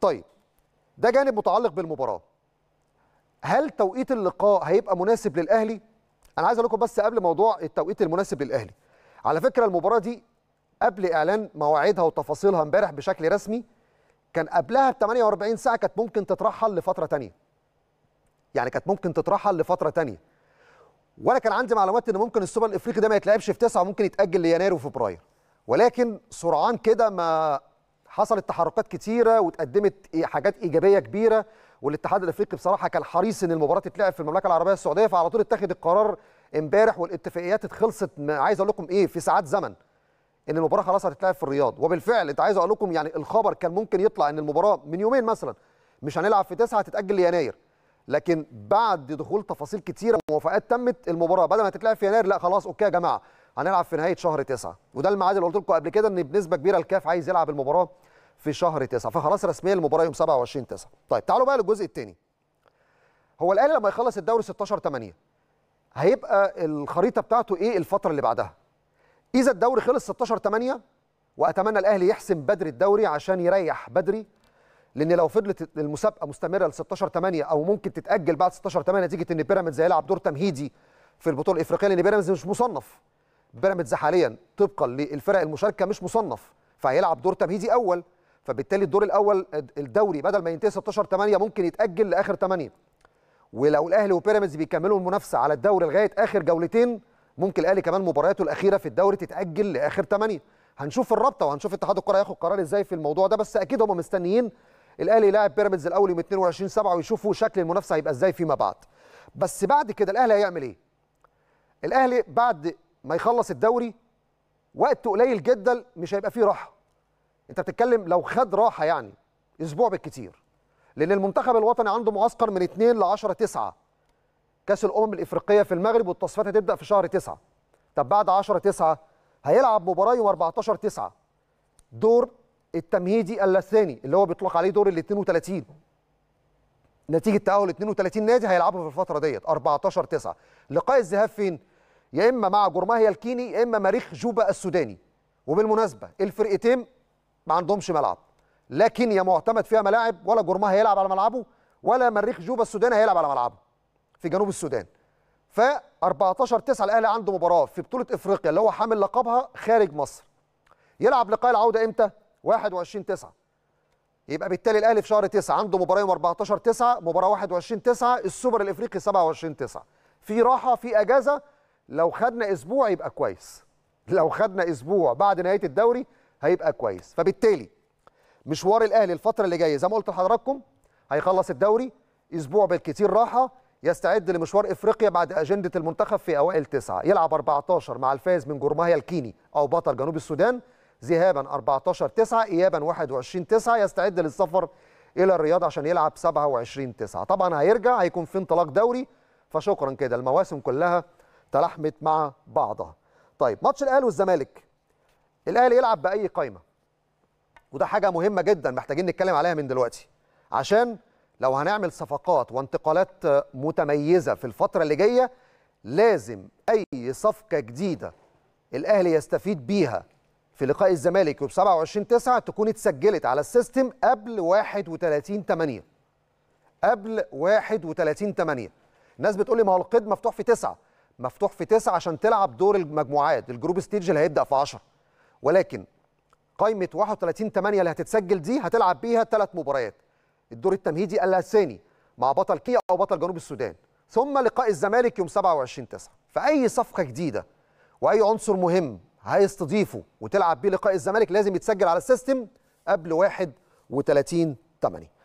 طيب ده جانب متعلق بالمباراه هل توقيت اللقاء هيبقى مناسب للاهلي انا عايز اقول لكم بس قبل موضوع التوقيت المناسب للاهلي على فكره المباراه دي قبل اعلان مواعيدها وتفاصيلها امبارح بشكل رسمي كان قبلها ب 48 ساعه كانت ممكن تترحل لفتره تانية يعني كانت ممكن تترحل لفتره تانية وانا كان عندي معلومات ان ممكن السوبر الافريقي ده ما يتلعبش في 9 وممكن يتاجل ليناير وفبراير ولكن سرعان كده ما حصلت تحركات كتيره واتقدمت حاجات ايجابيه كبيره والاتحاد الافريقي بصراحه كان حريص ان المباراه تتلعب في المملكه العربيه السعوديه فعلى طول اتخذ القرار امبارح والاتفاقيات اتخلصت عايز اقول لكم ايه في ساعات زمن ان المباراه خلاص هتتلعب في الرياض وبالفعل انت عايز اقول لكم يعني الخبر كان ممكن يطلع ان المباراه من يومين مثلا مش هنلعب في تسعة هتتاجل ليناير لكن بعد دخول تفاصيل كتيره وموافقات تمت المباراه بدل ما تتلعب في يناير لا خلاص اوكي يا جماعه هنلعب في نهايه شهر تسعة وده الميعاد اللي قلت لكم قبل كده ان بنسبه كبيره الكاف عايز يلعب المباراه في شهر تسعة فخلاص رسميا المباراه يوم 27 9 طيب تعالوا بقى للجزء الثاني هو الاهلي لما يخلص الدوري 16 8 هيبقى الخريطه بتاعته ايه الفتره اللي بعدها اذا الدوري خلص 16 8 واتمنى الاهلي يحسم بدري الدوري عشان يريح بدري لان لو فضلت المسابقه مستمره ل 16 8 او ممكن تتاجل بعد 16 8 نتيجه ان بيراميدز هيلعب دور تمهيدي في البطوله الافريقيه لان بيراميدز مش مصنف بيراميدز حاليا طبقا للفرق المشاركه مش مصنف فهيلعب دور تمهيدي اول فبالتالي الدور الاول الدوري بدل ما ينتهي 16 8 ممكن يتاجل لاخر 8 ولو الاهلي وبيراميدز بيكملوا المنافسه على الدوري لغايه اخر جولتين ممكن الاهلي كمان مبارياته الاخيره في الدوري تتاجل لاخر 8 هنشوف الرابطه وهنشوف اتحاد الكره هياخد قرار ازاي في الموضوع ده بس اكيد هم مستنيين الاهلي يلاعب بيراميدز الاول يوم 22 7 ويشوفوا شكل المنافسه هيبقى ازاي فيما بعد بس بعد كده الاهلي هيعمل ايه الاهلي بعد ما يخلص الدوري وقت قليل جدا مش هيبقى فيه راحه انت بتتكلم لو خد راحه يعني اسبوع بالكتير لان المنتخب الوطني عنده معسكر من 2 ل 10 9 كاس الامم الافريقيه في المغرب والتصفيات هتبدا في شهر 9 طب بعد 10 9 هيلعب مباراه يوم 14 9 دور التمهيدي الثاني اللي هو بيطلق عليه دور ال 32 نتيجه تاهل 32 نادي هيلعبوا في الفتره ديت 14 9 لقاء الذهاب فين يا اما مع جرماهيا الكيني يا اما مريخ جوبا السوداني وبالمناسبه الفرقتين ما عندهمش ملعب لا كينيا معتمد فيها ملاعب ولا جرماه هيلعب على ملعبه ولا مريخ جوبا السوداني هيلعب على ملعبه في جنوب السودان ف 14 9 الاهلي عنده مباراه في بطوله افريقيا اللي هو حامل لقبها خارج مصر يلعب لقاء العوده امتى 21 9 يبقى بالتالي الاهلي في شهر 9 عنده مباراه يوم 14 9 مباراه 21 9 السوبر الافريقي 27 9 في راحه في اجازه لو خدنا اسبوع يبقى كويس لو خدنا اسبوع بعد نهايه الدوري هيبقى كويس فبالتالي مشوار الاهلي الفتره اللي جايه زي ما قلت لحضراتكم هيخلص الدوري اسبوع بالكثير راحه يستعد لمشوار افريقيا بعد اجنده المنتخب في اوائل تسعه يلعب 14 مع الفائز من جورماهيا الكيني او بطل جنوب السودان ذهابا 14 9 ايابا 21 9 يستعد للسفر الى الرياض عشان يلعب 27 9 طبعا هيرجع هيكون في انطلاق دوري فشكرا كده المواسم كلها تلحمت مع بعضها طيب ماتش الاهلي والزمالك الاهلي يلعب باي قايمه وده حاجه مهمه جدا محتاجين نتكلم عليها من دلوقتي عشان لو هنعمل صفقات وانتقالات متميزه في الفتره اللي جايه لازم اي صفقه جديده الاهلي يستفيد بيها في لقاء الزمالك وب 27 9 تكون اتسجلت على السيستم قبل 31 8 قبل 31 8 الناس بتقول لي ما هو القيد مفتوح في 9 مفتوح في تسعة عشان تلعب دور المجموعات الجروب ستيج اللي هيبدا في 10 ولكن قائمه 31 8 اللي هتتسجل دي هتلعب بيها ثلاث مباريات الدور التمهيدي الثاني مع بطل كيا او بطل جنوب السودان ثم لقاء الزمالك يوم 27 9 فاي صفقه جديده واي عنصر مهم هيستضيفه وتلعب بيه لقاء الزمالك لازم يتسجل على السيستم قبل 31 8